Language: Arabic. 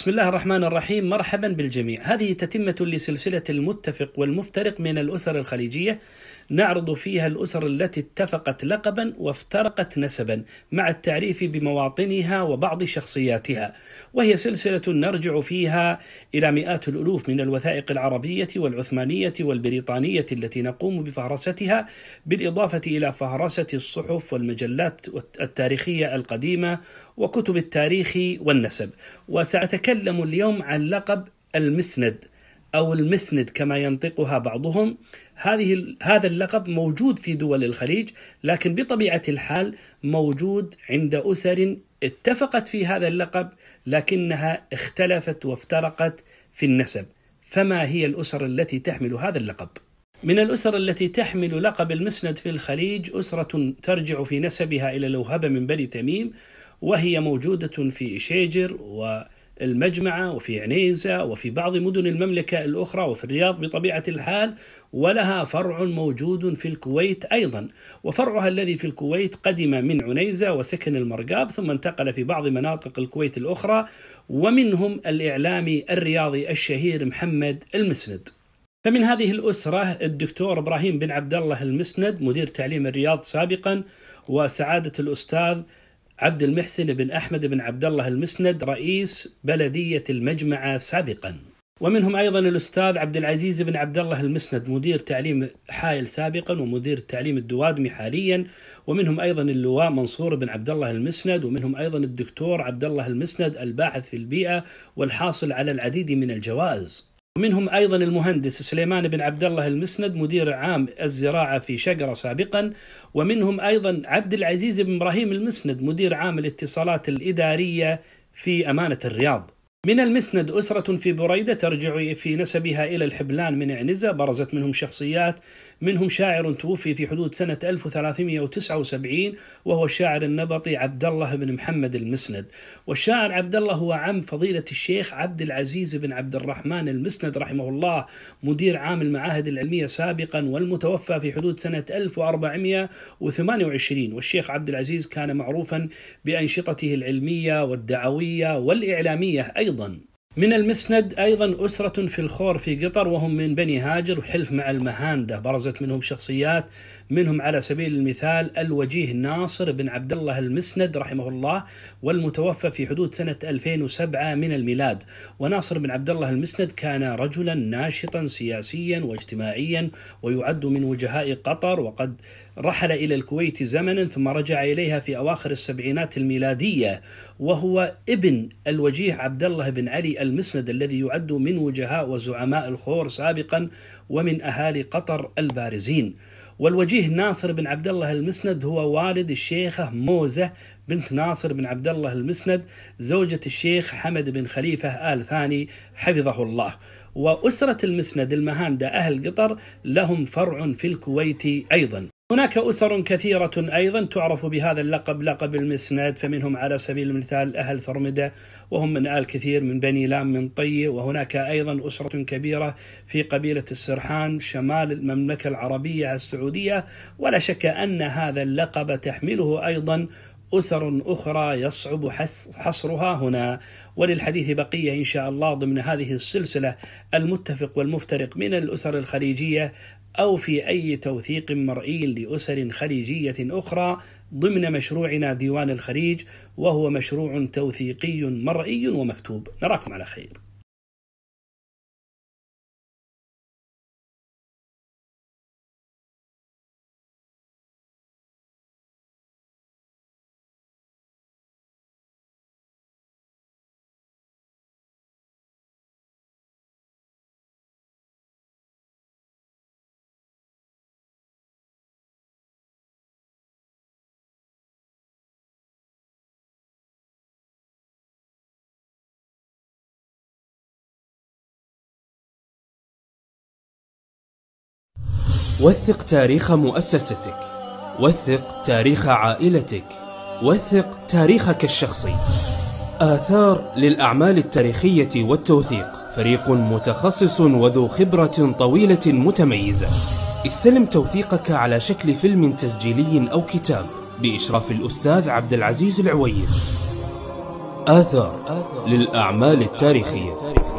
بسم الله الرحمن الرحيم مرحبا بالجميع هذه تتمة لسلسلة المتفق والمفترق من الأسر الخليجية نعرض فيها الأسر التي اتفقت لقبا وافترقت نسبا مع التعريف بمواطنها وبعض شخصياتها وهي سلسلة نرجع فيها إلى مئات الألوف من الوثائق العربية والعثمانية والبريطانية التي نقوم بفهرستها بالإضافة إلى فهرسة الصحف والمجلات التاريخية القديمة وكتب التاريخ والنسب وسأتكلم اليوم عن لقب المسند أو المسند كما ينطقها بعضهم هذه هذا اللقب موجود في دول الخليج لكن بطبيعة الحال موجود عند أسر اتفقت في هذا اللقب لكنها اختلفت وافترقت في النسب فما هي الأسر التي تحمل هذا اللقب؟ من الأسر التي تحمل لقب المسند في الخليج أسرة ترجع في نسبها إلى لوهبة من بني تميم وهي موجودة في شيجر و المجمعة وفي عنيزة وفي بعض مدن المملكة الأخرى وفي الرياض بطبيعة الحال ولها فرع موجود في الكويت أيضا وفرعها الذي في الكويت قدم من عنيزة وسكن المرقاب ثم انتقل في بعض مناطق الكويت الأخرى ومنهم الإعلامي الرياضي الشهير محمد المسند فمن هذه الأسرة الدكتور إبراهيم بن عبد الله المسند مدير تعليم الرياض سابقا وسعادة الأستاذ عبد المحسن بن أحمد بن عبد الله المسند رئيس بلدية المجمعة سابقا ومنهم أيضا الأستاذ عبد العزيز بن عبد الله المسند مدير تعليم حائل سابقا ومدير تعليم الدوادمي حاليا ومنهم أيضا اللواء منصور بن عبد الله المسند ومنهم أيضا الدكتور عبد الله المسند الباحث في البيئة والحاصل على العديد من الجوائز ومنهم ايضا المهندس سليمان بن عبد الله المسند مدير عام الزراعه في شقره سابقا ومنهم ايضا عبد العزيز بن ابراهيم المسند مدير عام الاتصالات الاداريه في امانه الرياض من المسند أسرة في بريدة ترجع في نسبها إلى الحبلان من عنزة برزت منهم شخصيات منهم شاعر توفي في حدود سنة 1379 وهو الشاعر النبطي عبد الله بن محمد المسند والشاعر عبد الله هو عم فضيلة الشيخ عبد العزيز بن عبد الرحمن المسند رحمه الله مدير عام المعاهد العلمية سابقا والمتوفى في حدود سنة 1428 والشيخ عبد العزيز كان معروفا بأنشطته العلمية والدعوية والإعلامية أيضا أيضا من المسند أيضا أسرة في الخور في قطر وهم من بني هاجر وحلف مع المهاندة برزت منهم شخصيات منهم على سبيل المثال الوجيه ناصر بن عبد الله المسند رحمه الله والمتوفى في حدود سنة 2007 من الميلاد وناصر بن عبد الله المسند كان رجلا ناشطا سياسيا واجتماعيا ويعد من وجهاء قطر وقد رحل إلى الكويت زمنا ثم رجع إليها في أواخر السبعينات الميلادية وهو ابن الوجيه عبد الله بن علي المسند الذي يعد من وجهاء وزعماء الخور سابقا ومن أهالي قطر البارزين والوجيه ناصر بن عبد الله المسند هو والد الشيخة موزة بنت ناصر بن عبد الله المسند زوجة الشيخ حمد بن خليفة آل ثاني حفظه الله وأسرة المسند المهاندة أهل قطر لهم فرع في الكويت أيضا هناك أسر كثيرة أيضا تعرف بهذا اللقب لقب المسند فمنهم على سبيل المثال أهل ثرمدة وهم من آل كثير من بني لام من طي وهناك أيضا أسرة كبيرة في قبيلة السرحان شمال المملكة العربية السعودية ولا شك أن هذا اللقب تحمله أيضا أسر أخرى يصعب حصرها هنا وللحديث بقية إن شاء الله ضمن هذه السلسلة المتفق والمفترق من الأسر الخليجية أو في أي توثيق مرئي لأسر خليجية أخرى ضمن مشروعنا ديوان الخليج وهو مشروع توثيقي مرئي ومكتوب نراكم على خير وثق تاريخ مؤسستك وثق تاريخ عائلتك وثق تاريخك الشخصي آثار للأعمال التاريخية والتوثيق فريق متخصص وذو خبرة طويلة متميزة استلم توثيقك على شكل فيلم تسجيلي أو كتاب بإشراف الأستاذ عبد العزيز العويل آثار للأعمال التاريخية